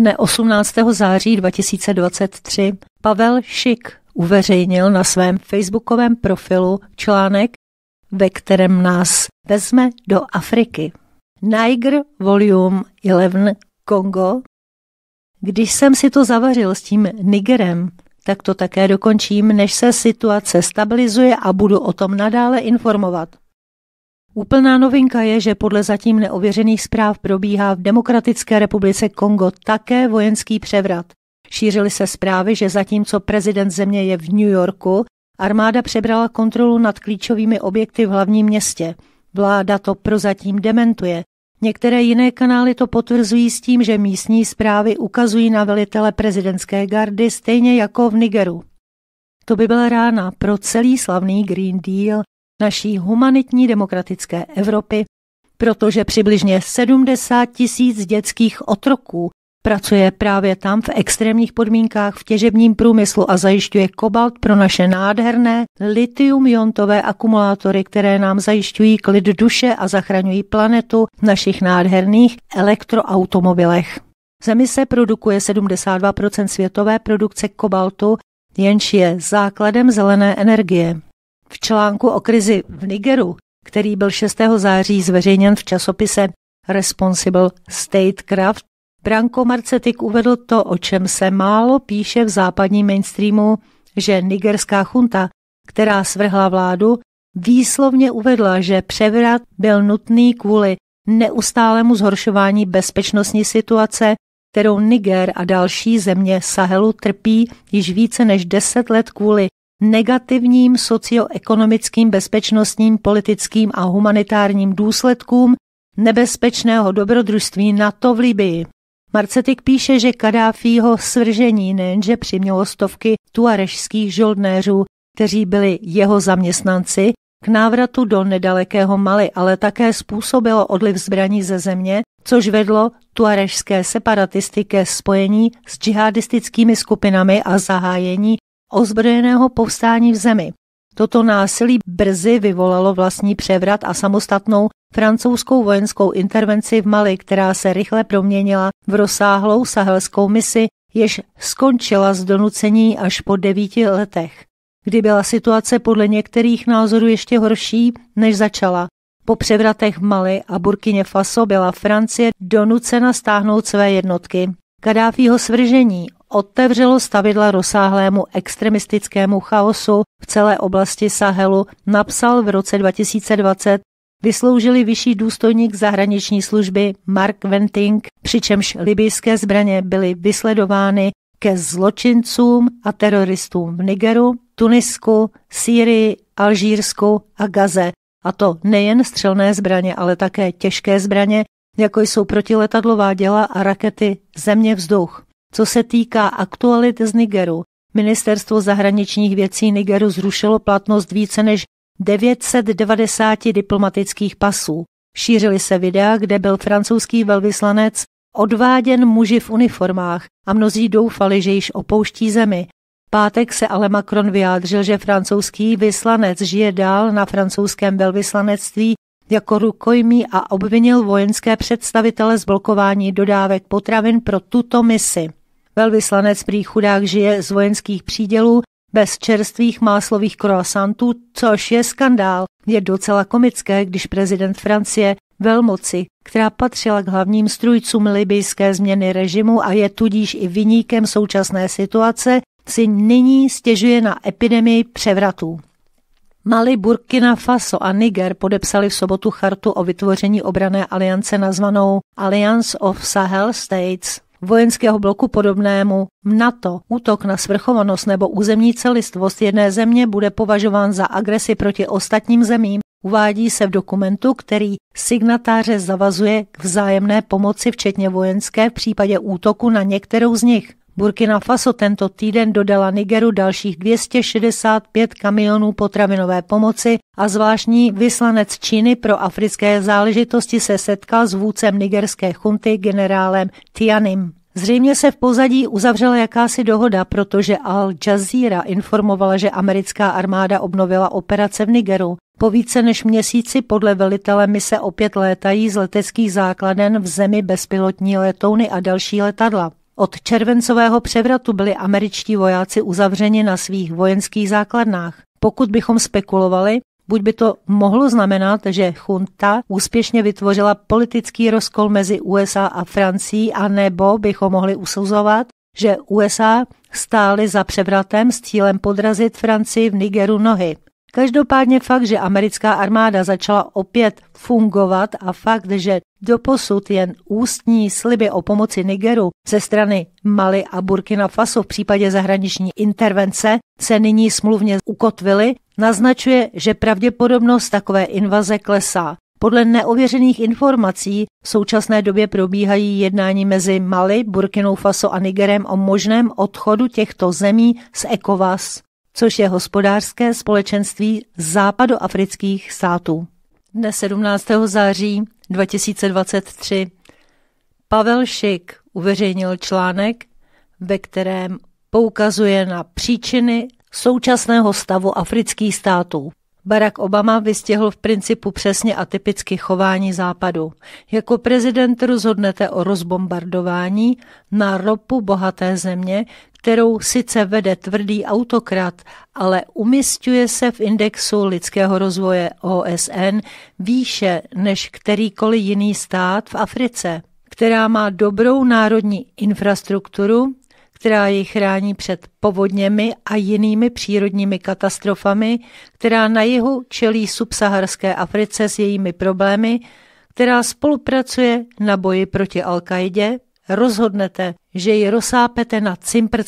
dne 18. září 2023 Pavel Šik uveřejnil na svém facebookovém profilu článek, ve kterém nás vezme do Afriky. Niger Volume 11 Kongo. Když jsem si to zavařil s tím Nigerem, tak to také dokončím, než se situace stabilizuje a budu o tom nadále informovat. Úplná novinka je, že podle zatím neověřených zpráv probíhá v Demokratické republice Kongo také vojenský převrat. Šířily se zprávy, že zatímco prezident země je v New Yorku, armáda přebrala kontrolu nad klíčovými objekty v hlavním městě. Vláda to prozatím dementuje. Některé jiné kanály to potvrzují s tím, že místní zprávy ukazují na velitele prezidentské gardy stejně jako v Nigeru. To by byla rána pro celý slavný Green Deal, naší humanitní demokratické Evropy, protože přibližně 70 tisíc dětských otroků pracuje právě tam v extrémních podmínkách v těžebním průmyslu a zajišťuje kobalt pro naše nádherné litium-jontové akumulátory, které nám zajišťují klid duše a zachraňují planetu v našich nádherných elektroautomobilech. zemi se produkuje 72% světové produkce kobaltu, jenž je základem zelené energie. V článku o krizi v Nigeru, který byl 6. září zveřejněn v časopise Responsible Statecraft, Branko Marcetik uvedl to, o čem se málo píše v západním mainstreamu, že nigerská chunta, která svrhla vládu, výslovně uvedla, že převrat byl nutný kvůli neustálému zhoršování bezpečnostní situace, kterou Niger a další země Sahelu trpí již více než deset let kvůli negativním socioekonomickým, bezpečnostním, politickým a humanitárním důsledkům nebezpečného dobrodružství NATO v Libii. Marcetik píše, že Kadáfího svržení nejenže přimělo stovky tuarešských žoldnéřů, kteří byli jeho zaměstnanci, k návratu do nedalekého Mali, ale také způsobilo odliv zbraní ze země, což vedlo tuarešské separatisty ke spojení s džihadistickými skupinami a zahájení ozbrojeného povstání v zemi. Toto násilí brzy vyvolalo vlastní převrat a samostatnou francouzskou vojenskou intervenci v Mali, která se rychle proměnila v rozsáhlou sahelskou misi, jež skončila z donucení až po devíti letech, kdy byla situace podle některých názorů ještě horší, než začala. Po převratech v Mali a Burkině Faso byla Francie donucena stáhnout své jednotky. Kadáfího svržení otevřelo stavidla rozsáhlému extremistickému chaosu v celé oblasti Sahelu, napsal v roce 2020 vysloužili vyšší důstojník zahraniční služby Mark Venting, přičemž libijské zbraně byly vysledovány ke zločincům a teroristům v Nigeru, Tunisku, Sýrii, Alžírsku a Gaze. A to nejen střelné zbraně, ale také těžké zbraně, jako jsou protiletadlová děla a rakety země vzduch. Co se týká aktualit z Nigeru, Ministerstvo zahraničních věcí Nigeru zrušilo platnost více než 990 diplomatických pasů. Šířily se videa, kde byl francouzský velvyslanec odváděn muži v uniformách a mnozí doufali, že již opouští zemi. Pátek se ale Macron vyjádřil, že francouzský vyslanec žije dál na francouzském velvyslanectví jako rukojmí a obvinil vojenské představitele z blokování dodávek potravin pro tuto misi. Velvyslanec prý chudák žije z vojenských přídělů bez čerstvých máslových kroasantů, což je skandál. Je docela komické, když prezident Francie velmoci, která patřila k hlavním strujcům libijské změny režimu a je tudíž i vyníkem současné situace, si nyní stěžuje na epidemii převratů. Mali, Burkina Faso a Niger podepsali v sobotu chartu o vytvoření obrané aliance nazvanou Alliance of Sahel States vojenského bloku podobnému NATO. Útok na svrchovanost nebo územní celistvost jedné země bude považován za agresi proti ostatním zemím, uvádí se v dokumentu, který signatáře zavazuje k vzájemné pomoci, včetně vojenské, v případě útoku na některou z nich. Burkina Faso tento týden dodala Nigeru dalších 265 kamionů potravinové pomoci a zvláštní vyslanec Číny pro africké záležitosti se setkal s vůdcem nigerské chunty generálem Tianim. Zřejmě se v pozadí uzavřela jakási dohoda, protože Al Jazeera informovala, že americká armáda obnovila operace v Nigeru. Po více než měsíci podle velitele mise opět létají z leteckých základen v zemi bezpilotní letouny a další letadla. Od červencového převratu byli američtí vojáci uzavřeni na svých vojenských základnách. Pokud bychom spekulovali, buď by to mohlo znamenat, že junta úspěšně vytvořila politický rozkol mezi USA a Francií, nebo bychom mohli usuzovat, že USA stály za převratem s cílem podrazit Francii v Nigeru nohy. Každopádně fakt, že americká armáda začala opět fungovat a fakt, že doposud jen ústní sliby o pomoci Nigeru ze strany Mali a Burkina Faso v případě zahraniční intervence se nyní smluvně ukotvily, naznačuje, že pravděpodobnost takové invaze klesá. Podle neověřených informací v současné době probíhají jednání mezi Mali, Burkinou Faso a Nigerem o možném odchodu těchto zemí z ECOWAS což je hospodářské společenství západoafrických států. Dne 17. září 2023 Pavel Šik uveřejnil článek, ve kterém poukazuje na příčiny současného stavu afrických států. Barack Obama vystihl v principu přesně atypicky chování západu. Jako prezident rozhodnete o rozbombardování na ropu bohaté země, kterou sice vede tvrdý autokrat, ale umistuje se v indexu lidského rozvoje OSN výše než kterýkoliv jiný stát v Africe, která má dobrou národní infrastrukturu, která ji chrání před povodněmi a jinými přírodními katastrofami, která na jihu čelí subsaharské Africe s jejími problémy, která spolupracuje na boji proti al rozhodnete, že ji rozsápete na cimpr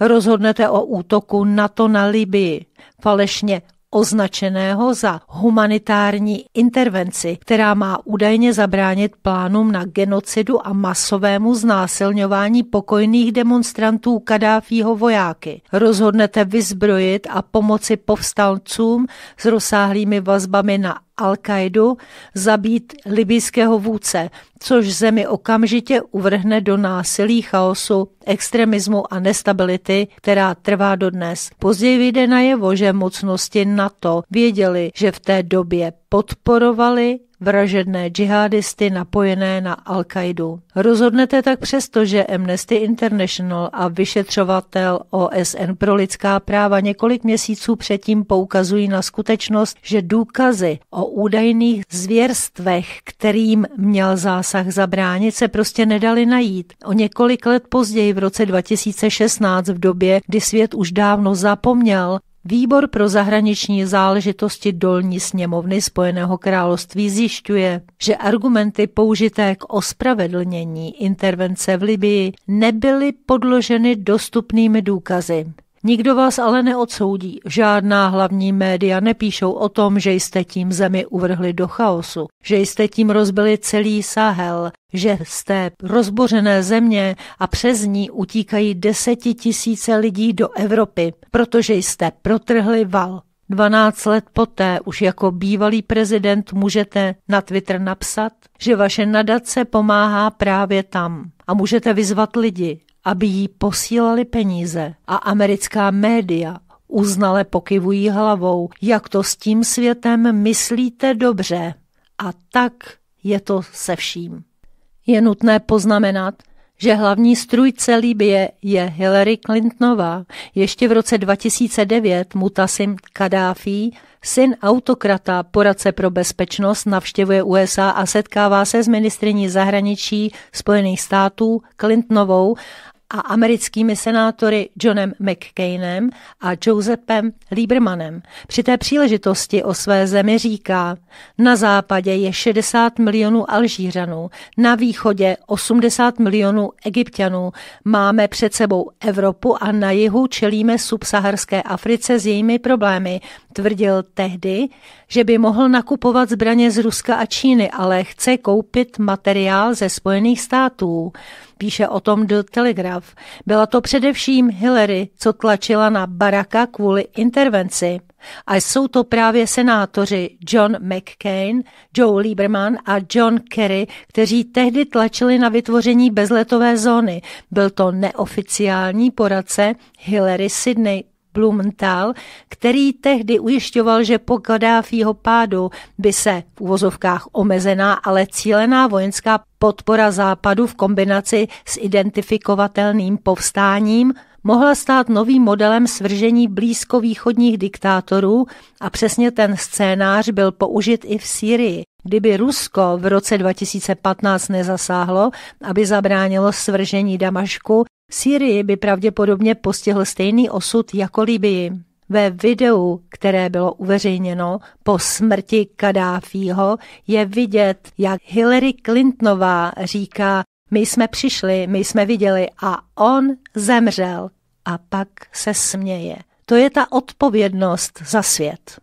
Rozhodnete o útoku NATO na Libii, falešně označeného za humanitární intervenci, která má údajně zabránit plánům na genocidu a masovému znásilňování pokojných demonstrantů Kadáfího vojáky. Rozhodnete vyzbrojit a pomoci povstalcům s rozsáhlými vazbami na Al-Kaidu zabít libijského vůdce, což zemi okamžitě uvrhne do násilí, chaosu, extremismu a nestability, která trvá dodnes. Později vyjde najevo, že mocnosti NATO věděli, že v té době podporovali vražedné džihadisty napojené na al qaidu Rozhodnete tak přesto, že Amnesty International a vyšetřovatel OSN pro lidská práva několik měsíců předtím poukazují na skutečnost, že důkazy o údajných zvěrstvech, kterým měl zásah zabránit, se prostě nedali najít. O několik let později v roce 2016 v době, kdy svět už dávno zapomněl Výbor pro zahraniční záležitosti dolní sněmovny Spojeného království zjišťuje, že argumenty použité k ospravedlnění intervence v Libii nebyly podloženy dostupnými důkazy. Nikdo vás ale neodsoudí, žádná hlavní média nepíšou o tom, že jste tím zemi uvrhli do chaosu, že jste tím rozbili celý Sahel, že z té rozbořené země a přes ní utíkají desetitisíce lidí do Evropy, protože jste protrhli val. 12 let poté už jako bývalý prezident můžete na Twitter napsat, že vaše nadace pomáhá právě tam. A můžete vyzvat lidi, aby jí posílali peníze a americká média uznale pokyvují hlavou, jak to s tím světem myslíte dobře. A tak je to se vším. Je nutné poznamenat, že hlavní strůjce Libie je Hillary Clintonová. Ještě v roce 2009 Mutasim Kadáfi, syn autokrata, poradce pro bezpečnost, navštěvuje USA a setkává se s ministriní zahraničí Spojených států Clintonovou a americkými senátory Johnem McCainem a Josephem Liebermanem. Při té příležitosti o své zemi říká, na západě je 60 milionů Alžířanů, na východě 80 milionů Egyptianů, máme před sebou Evropu a na jihu čelíme subsaharské Africe s jejími problémy. Tvrdil tehdy, že by mohl nakupovat zbraně z Ruska a Číny, ale chce koupit materiál ze Spojených států píše o tom The Telegraph. Byla to především Hillary, co tlačila na Baracka kvůli intervenci. A jsou to právě senátoři John McCain, Joe Lieberman a John Kerry, kteří tehdy tlačili na vytvoření bezletové zóny. Byl to neoficiální poradce Hillary Sidney, Blumenthal, který tehdy ujišťoval, že po Gaddafiho pádu by se v uvozovkách omezená, ale cílená vojenská podpora západu v kombinaci s identifikovatelným povstáním mohla stát novým modelem svržení blízkovýchodních diktátorů a přesně ten scénář byl použit i v Syrii. Kdyby Rusko v roce 2015 nezasáhlo, aby zabránilo svržení Damašku, Sýrii by pravděpodobně postihl stejný osud jako Libii. Ve videu, které bylo uveřejněno po smrti Kadáfího, je vidět, jak Hillary Clintonová říká, my jsme přišli, my jsme viděli a on zemřel. A pak se směje. To je ta odpovědnost za svět.